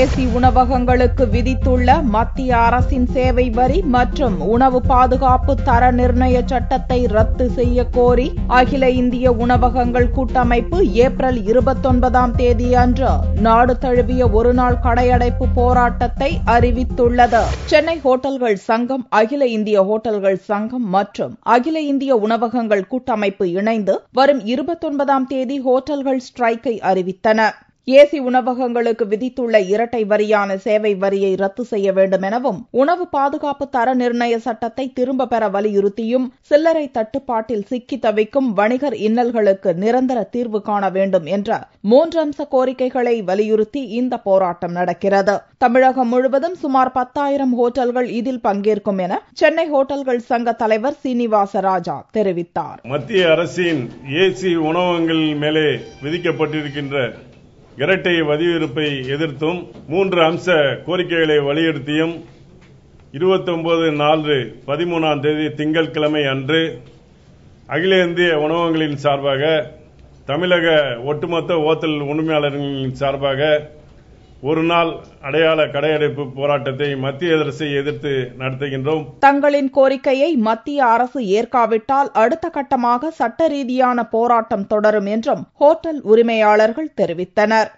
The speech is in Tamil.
ஏசி உணவகங்களுக்கு விதித்துள்ள மத்திய அரசின் சேவை வரி மற்றும் உணவு பாதுகாப்பு தர நிர்ணய சட்டத்தை ரத்து செய்ய கோரி அகில இந்திய உணவகங்கள் கூட்டமைப்பு ஏப்ரல் இருபத்தொன்பதாம் தேதி அன்று நாடு தழுவிய ஒருநாள் கடையடைப்பு போராட்டத்தை அறிவித்துள்ளது சென்னை ஹோட்டல்கள் சங்கம் அகில இந்திய ஹோட்டல்கள் சங்கம் மற்றும் அகில இந்திய உணவகங்கள் கூட்டமைப்பு இணைந்து வரும் இருபத்தொன்பதாம் தேதி ஹோட்டல்கள் ஸ்ட்ரைக்கை அறிவித்தன ஏசி உணவகங்களுக்கு விதித்துள்ள இரட்டை வரியான சேவை வரியை ரத்து செய்ய வேண்டும் எனவும் உணவு பாதுகாப்பு தர நிர்ணய சட்டத்தை திரும்ப பெற வலியுறுத்தியும் சில்லறை தட்டுப்பாட்டில் சிக்கி தவிக்கும் வணிகர் இன்னல்களுக்கு நிரந்தர தீர்வு காண வேண்டும் என்ற மூன்றம்ச கோரிக்கைகளை வலியுறுத்தி இந்த போராட்டம் நடக்கிறது தமிழகம் முழுவதும் சுமார் பத்தாயிரம் ஹோட்டல்கள் இதில் பங்கேற்கும் என சென்னை ஹோட்டல்கள் சங்க தலைவர் சீனிவாச ராஜா தெரிவித்தார் மத்திய அரசின் ஏசி உணவகங்கள் மேலே விதிக்கப்பட்டிருக்கின்ற இரட்டை வதிவிருப்பை எதிர்த்தும் மூன்று அம்ச கோரிக்கைகளை வலியுறுத்தியும் இருபத்தொன்பது நாலு பதிமூணாம் தேதி கிழமை அன்று அகில இந்திய உணவகங்களின் சார்பாக தமிழக ஒட்டுமொத்த ஓத்தல் உரிமையாளர்களின் சார்பாக ஒரு நாள் அடையாள கடையடைப்பு போராட்டத்தை மத்திய அரசை எதிர்த்து நடத்துகின்றோம் தங்களின் கோரிக்கையை மத்திய அரசு ஏற்காவிட்டால் அடுத்த கட்டமாக சட்ட ரீதியான போராட்டம் தொடரும் என்றும் ஹோட்டல் உரிமையாளர்கள் தெரிவித்தனர்